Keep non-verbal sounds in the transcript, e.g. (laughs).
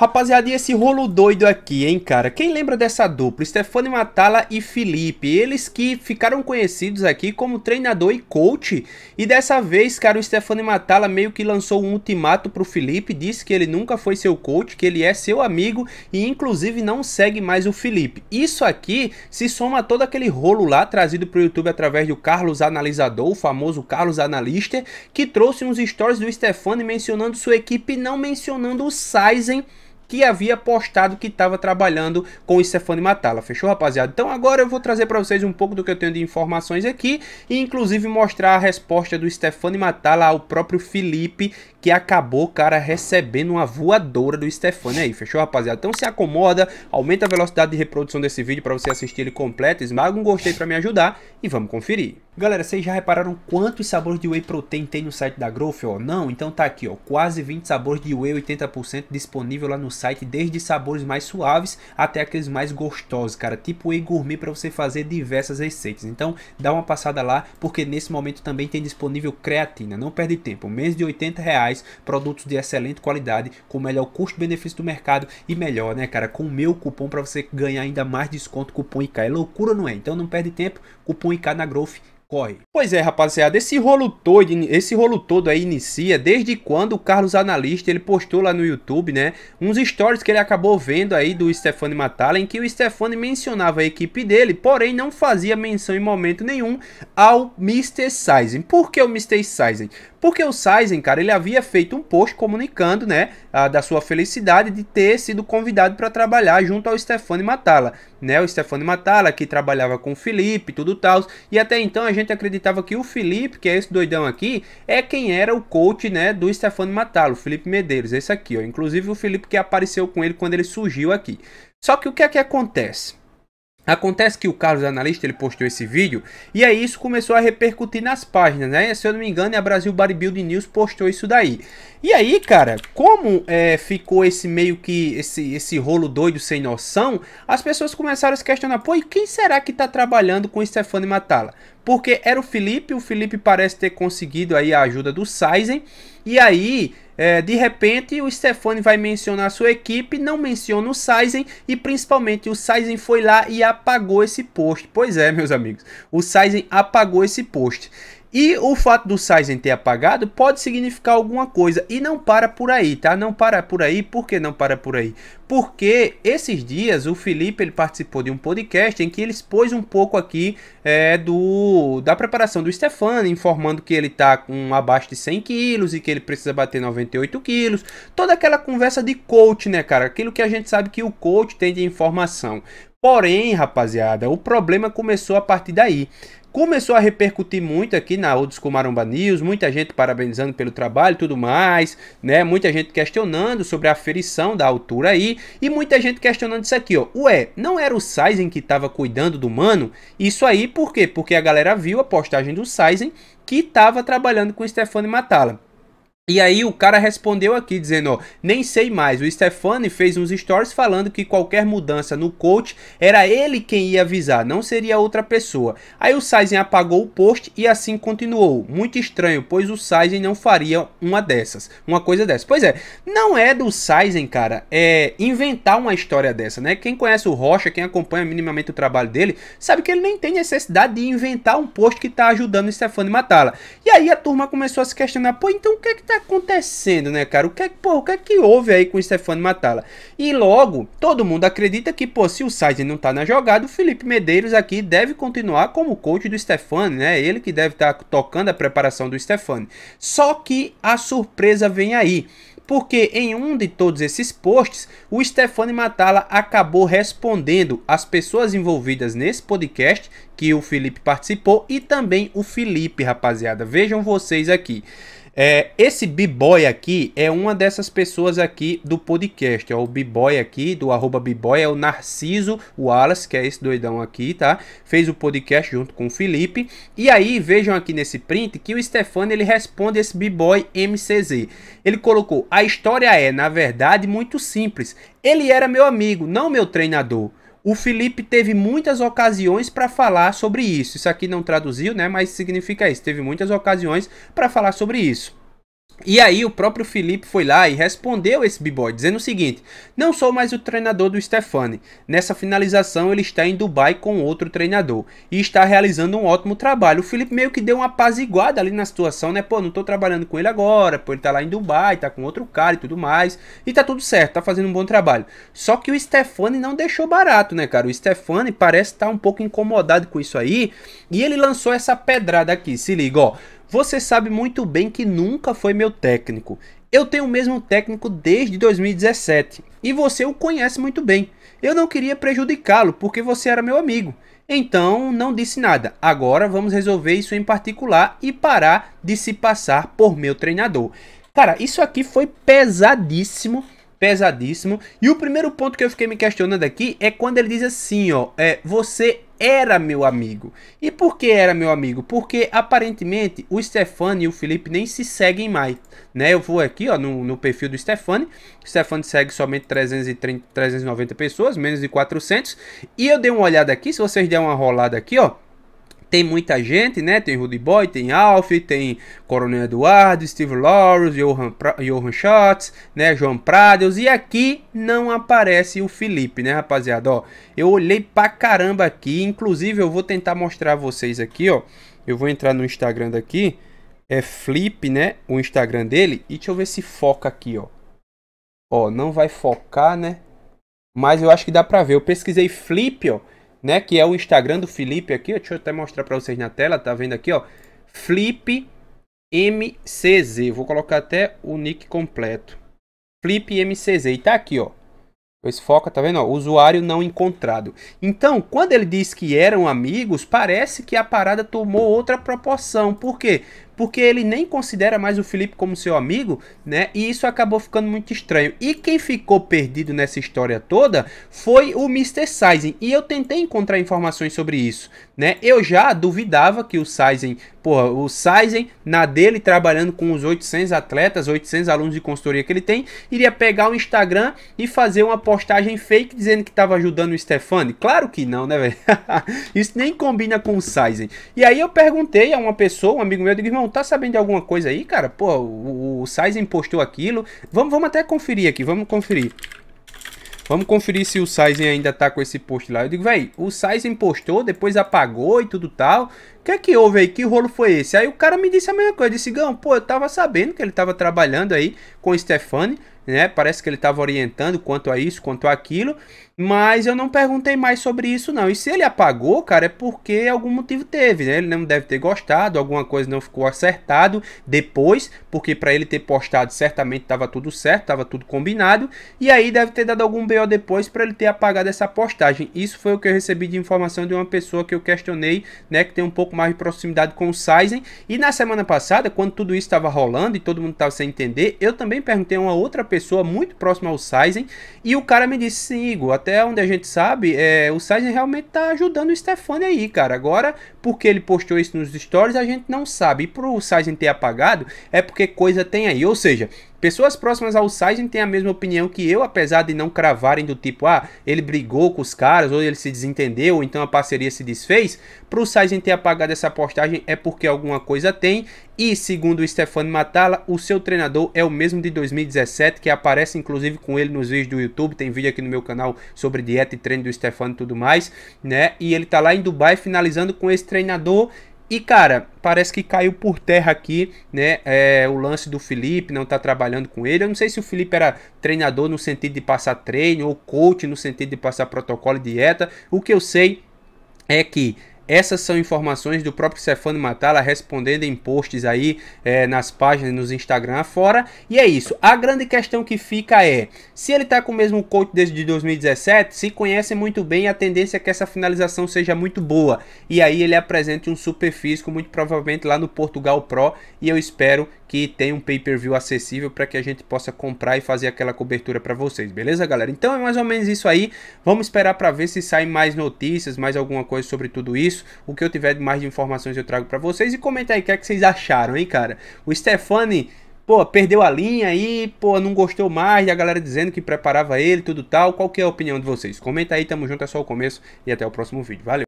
Rapaziada, e esse rolo doido aqui, hein, cara? Quem lembra dessa dupla? Stefani Matala e Felipe. Eles que ficaram conhecidos aqui como treinador e coach. E dessa vez, cara, o Stefani Matala meio que lançou um ultimato pro Felipe. Disse que ele nunca foi seu coach, que ele é seu amigo e inclusive não segue mais o Felipe. Isso aqui se soma a todo aquele rolo lá trazido pro YouTube através do Carlos Analisador, o famoso Carlos Analista, que trouxe uns stories do Stefani mencionando sua equipe e não mencionando o Sizen que havia postado que estava trabalhando com o Stefani Matala. Fechou, rapaziada? Então agora eu vou trazer para vocês um pouco do que eu tenho de informações aqui e inclusive mostrar a resposta do Stefani Matala ao próprio Felipe, que acabou, cara, recebendo uma voadora do Stefani aí. Fechou, rapaziada? Então se acomoda, aumenta a velocidade de reprodução desse vídeo para você assistir ele completo, esmaga um gostei para me ajudar e vamos conferir. Galera, vocês já repararam quantos sabores de whey protein tem no site da Growth? Ó? Não? Então tá aqui, ó, quase 20 sabores de whey 80% disponível lá no site, desde sabores mais suaves até aqueles mais gostosos, cara, tipo whey gourmet para você fazer diversas receitas. Então dá uma passada lá, porque nesse momento também tem disponível creatina, não perde tempo, menos de 80 reais, produtos de excelente qualidade, com melhor custo-benefício do mercado e melhor, né, cara, com o meu cupom para você ganhar ainda mais desconto, cupom IK. É loucura, não é? Então não perde tempo, cupom IK na Growth corre. Pois é, rapaziada, esse rolo todo, esse rolo todo aí inicia desde quando o Carlos Analista ele postou lá no YouTube, né, uns stories que ele acabou vendo aí do Stefano Matala, em que o Stefano mencionava a equipe dele, porém não fazia menção em momento nenhum ao Mr. Sizen. Por que o Mr. Sizen? Porque o Sizen, cara, ele havia feito um post comunicando, né, ah, da sua felicidade de ter sido convidado para trabalhar junto ao Stefano Matala. Né? O Stefano Matala que trabalhava com o Felipe, tudo tal. E até então a gente acreditava que o Felipe, que é esse doidão aqui, é quem era o coach né, do Stefano Matala, o Felipe Medeiros, esse aqui. Ó. Inclusive o Felipe que apareceu com ele quando ele surgiu aqui. Só que o que é que acontece? Acontece que o Carlos Analista ele postou esse vídeo e aí isso começou a repercutir nas páginas, né? Se eu não me engano, a Brasil Bodybuilding News postou isso daí. E aí, cara, como é, ficou esse meio que esse, esse rolo doido sem noção, as pessoas começaram a se questionar: pô, e quem será que tá trabalhando com Stefano Matala? Porque era o Felipe, o Felipe parece ter conseguido aí a ajuda do Sizen. E aí, é, de repente, o Stefani vai mencionar a sua equipe, não menciona o Sizen e principalmente o Sizen foi lá e apagou esse post. Pois é, meus amigos, o Sizen apagou esse post. E o fato do Sizen ter apagado pode significar alguma coisa. E não para por aí, tá? Não para por aí. Por que não para por aí? Porque esses dias o Felipe ele participou de um podcast em que ele expôs um pouco aqui é, do da preparação do Stefano, informando que ele tá com abaixo de 100 quilos e que ele precisa bater 98 quilos. Toda aquela conversa de coach, né, cara? Aquilo que a gente sabe que o coach tem de informação. Porém, rapaziada, o problema começou a partir daí começou a repercutir muito aqui na Old School News, muita gente parabenizando pelo trabalho e tudo mais, né? Muita gente questionando sobre a aferição da altura aí e muita gente questionando isso aqui, ó. Ué, não era o Sizen que tava cuidando do mano? Isso aí por quê? Porque a galera viu a postagem do Sizen que tava trabalhando com o Stefano Matala. E aí o cara respondeu aqui dizendo, ó, nem sei mais. O Stefani fez uns stories falando que qualquer mudança no coach era ele quem ia avisar, não seria outra pessoa. Aí o Sizen apagou o post e assim continuou. Muito estranho, pois o Sizen não faria uma dessas, uma coisa dessa. Pois é, não é do Sizen, cara, é inventar uma história dessa, né? Quem conhece o Rocha, quem acompanha minimamente o trabalho dele, sabe que ele nem tem necessidade de inventar um post que tá ajudando o Stefani la E aí a turma começou a se questionar, pô, então o que é que tá acontecendo, né, cara? O que é, pô, o que, é que houve aí com o Stefano Matala? E logo, todo mundo acredita que, pô, se o Sainz não tá na jogada, o Felipe Medeiros aqui deve continuar como coach do Stefano, né? Ele que deve estar tá tocando a preparação do Stefano. Só que a surpresa vem aí porque em um de todos esses posts, o Stefani Matala acabou respondendo as pessoas envolvidas nesse podcast que o Felipe participou e também o Felipe, rapaziada. Vejam vocês aqui. É, esse B-Boy aqui é uma dessas pessoas aqui do podcast, ó, é o B-Boy aqui, do arroba B-Boy, é o Narciso Wallace, que é esse doidão aqui, tá? Fez o podcast junto com o Felipe, e aí vejam aqui nesse print que o Stefano, ele responde esse B-Boy MCZ. Ele colocou, a história é, na verdade, muito simples, ele era meu amigo, não meu treinador. O Felipe teve muitas ocasiões para falar sobre isso. Isso aqui não traduziu, né? Mas significa isso. Teve muitas ocasiões para falar sobre isso. E aí o próprio Felipe foi lá e respondeu esse b-boy, dizendo o seguinte: Não sou mais o treinador do Stefani. Nessa finalização ele está em Dubai com outro treinador e está realizando um ótimo trabalho. O Felipe meio que deu uma apaziguada ali na situação, né? Pô, não tô trabalhando com ele agora, pô, ele tá lá em Dubai, tá com outro cara e tudo mais. E tá tudo certo, tá fazendo um bom trabalho. Só que o Stefani não deixou barato, né, cara? O Stefani parece estar tá um pouco incomodado com isso aí e ele lançou essa pedrada aqui. Se liga, ó. Você sabe muito bem que nunca foi meu técnico. Eu tenho o mesmo técnico desde 2017 e você o conhece muito bem. Eu não queria prejudicá-lo porque você era meu amigo. Então não disse nada. Agora vamos resolver isso em particular e parar de se passar por meu treinador. Cara, isso aqui foi pesadíssimo pesadíssimo. E o primeiro ponto que eu fiquei me questionando aqui é quando ele diz assim, ó, é, você era meu amigo. E por que era meu amigo? Porque aparentemente o Stefani e o Felipe nem se seguem mais. Né? Eu vou aqui ó, no, no perfil do Stefani. O Stefani segue somente 330, 390 pessoas, menos de 400. E eu dei uma olhada aqui, se vocês derem uma rolada aqui, ó tem muita gente, né? Tem Rudy Boy, tem Alf, tem Coronel Eduardo, Steve Lawrence, Johan, Johan Schatz, né? João Prados. E aqui não aparece o Felipe, né, rapaziada? Ó, eu olhei pra caramba aqui. Inclusive, eu vou tentar mostrar a vocês aqui, ó. Eu vou entrar no Instagram daqui. É Flip, né? O Instagram dele. E deixa eu ver se foca aqui, ó. Ó, não vai focar, né? Mas eu acho que dá pra ver. Eu pesquisei Flip, ó né? Que é o Instagram do Felipe aqui. Deixa eu até mostrar para vocês na tela. Tá vendo aqui, ó? Flip MCZ. Vou colocar até o nick completo. Flip MCZ. E tá aqui, ó. Esse foca, tá vendo? Ó, usuário não encontrado. Então, quando ele disse que eram amigos, parece que a parada tomou outra proporção. Por quê? porque ele nem considera mais o Felipe como seu amigo, né? E isso acabou ficando muito estranho. E quem ficou perdido nessa história toda foi o Mr. Sizen. E eu tentei encontrar informações sobre isso, né? Eu já duvidava que o Sizen, porra, o Sizen, na dele trabalhando com os 800 atletas, 800 alunos de consultoria que ele tem, iria pegar o Instagram e fazer uma postagem fake dizendo que estava ajudando o Stefani. Claro que não, né, velho? (laughs) isso nem combina com o Sizen. E aí eu perguntei a uma pessoa, um amigo meu, eu digo, irmão, tá sabendo de alguma coisa aí, cara? Pô, o, o Sizen postou aquilo. Vamos, vamos até conferir aqui, vamos conferir. Vamos conferir se o Sizen ainda tá com esse post lá. Eu digo, véi, o Sizen postou, depois apagou e tudo tal. O que é que houve aí? Que rolo foi esse? Aí o cara me disse a mesma coisa. Eu disse, Gão, pô, eu tava sabendo que ele tava trabalhando aí com o Stefani, né? Parece que ele tava orientando quanto a isso, quanto a aquilo. Mas eu não perguntei mais sobre isso, não. E se ele apagou, cara, é porque algum motivo teve, né? Ele não deve ter gostado, alguma coisa não ficou acertado depois, porque para ele ter postado certamente estava tudo certo, estava tudo combinado. E aí deve ter dado algum BO depois para ele ter apagado essa postagem. Isso foi o que eu recebi de informação de uma pessoa que eu questionei, né? Que tem um pouco mais de proximidade com o Sizen. E na semana passada, quando tudo isso estava rolando e todo mundo estava sem entender, eu também perguntei a uma outra pessoa muito próxima ao Sizen. E o cara me disse, sim, Igor, até até onde a gente sabe, é, o Sainz realmente tá ajudando o Stefani aí, cara. Agora, porque ele postou isso nos stories, a gente não sabe. E pro Sainz ter apagado, é porque coisa tem aí. Ou seja, Pessoas próximas ao Saiyajin têm a mesma opinião que eu, apesar de não cravarem do tipo, ah, ele brigou com os caras, ou ele se desentendeu, ou então a parceria se desfez. Para o Saiyajin ter apagado essa postagem é porque alguma coisa tem, e segundo o Stefano Matala, o seu treinador é o mesmo de 2017, que aparece inclusive com ele nos vídeos do YouTube, tem vídeo aqui no meu canal sobre dieta e treino do Stefano e tudo mais, né? E ele tá lá em Dubai finalizando com esse treinador e, cara, parece que caiu por terra aqui, né? É, o lance do Felipe, não tá trabalhando com ele. Eu não sei se o Felipe era treinador no sentido de passar treino, ou coach no sentido de passar protocolo e dieta. O que eu sei é que essas são informações do próprio Stefano Matala respondendo em posts aí é, nas páginas, nos Instagram afora. E é isso. A grande questão que fica é: se ele tá com o mesmo coach desde 2017, se conhece muito bem, a tendência é que essa finalização seja muito boa. E aí ele apresente um super físico, muito provavelmente lá no Portugal Pro. E eu espero que tenha um pay-per-view acessível para que a gente possa comprar e fazer aquela cobertura para vocês, beleza, galera? Então é mais ou menos isso aí. Vamos esperar para ver se saem mais notícias, mais alguma coisa sobre tudo isso isso. O que eu tiver de mais de informações eu trago para vocês. E comenta aí o que, é que vocês acharam, hein, cara? O Stefani pô, perdeu a linha aí, pô, não gostou mais a galera dizendo que preparava ele, tudo tal. Qual que é a opinião de vocês? Comenta aí, tamo junto, é só o começo e até o próximo vídeo. Valeu!